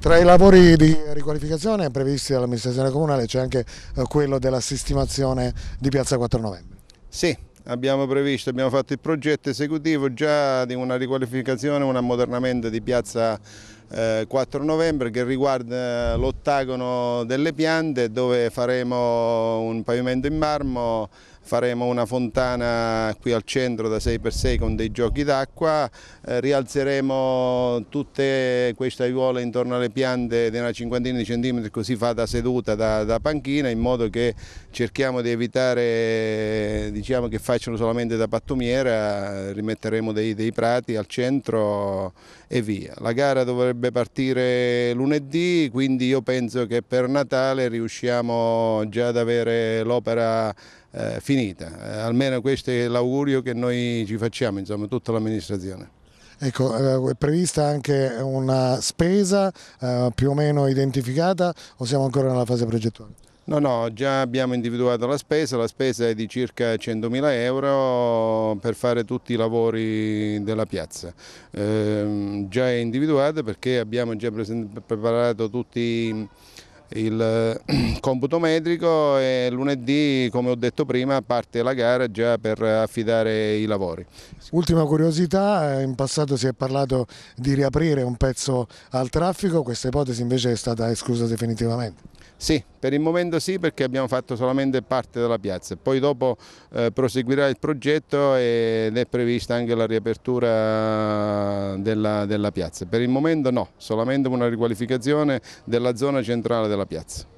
Tra i lavori di riqualificazione previsti dall'amministrazione comunale c'è anche eh, quello della sistimazione di Piazza 4 Novembre. Sì, abbiamo previsto, abbiamo fatto il progetto esecutivo già di una riqualificazione, un ammodernamento di Piazza 4 eh, novembre che riguarda l'ottagono delle piante dove faremo un pavimento in marmo faremo una fontana qui al centro da 6x6 con dei giochi d'acqua, eh, rialzeremo tutte queste aiuole intorno alle piante di una cinquantina di centimetri così fa da seduta, da, da panchina in modo che cerchiamo di evitare diciamo, che facciano solamente da pattumiera, rimetteremo dei, dei prati al centro e via. La gara dovrebbe partire lunedì, quindi io penso che per Natale riusciamo già ad avere l'opera eh, finita. Eh, almeno questo è l'augurio che noi ci facciamo, insomma, tutta l'amministrazione. Ecco, eh, è prevista anche una spesa eh, più o meno identificata o siamo ancora nella fase progettuale? No, no, già abbiamo individuato la spesa, la spesa è di circa 100.000 euro per fare tutti i lavori della piazza. Eh, già è individuata perché abbiamo già preparato tutti i il eh, computo metrico e lunedì, come ho detto prima, parte la gara già per affidare i lavori. Ultima curiosità, eh, in passato si è parlato di riaprire un pezzo al traffico, questa ipotesi invece è stata esclusa definitivamente? Sì, per il momento sì perché abbiamo fatto solamente parte della piazza, poi dopo eh, proseguirà il progetto ed è prevista anche la riapertura della, della piazza. Per il momento no, solamente una riqualificazione della zona centrale della piazza.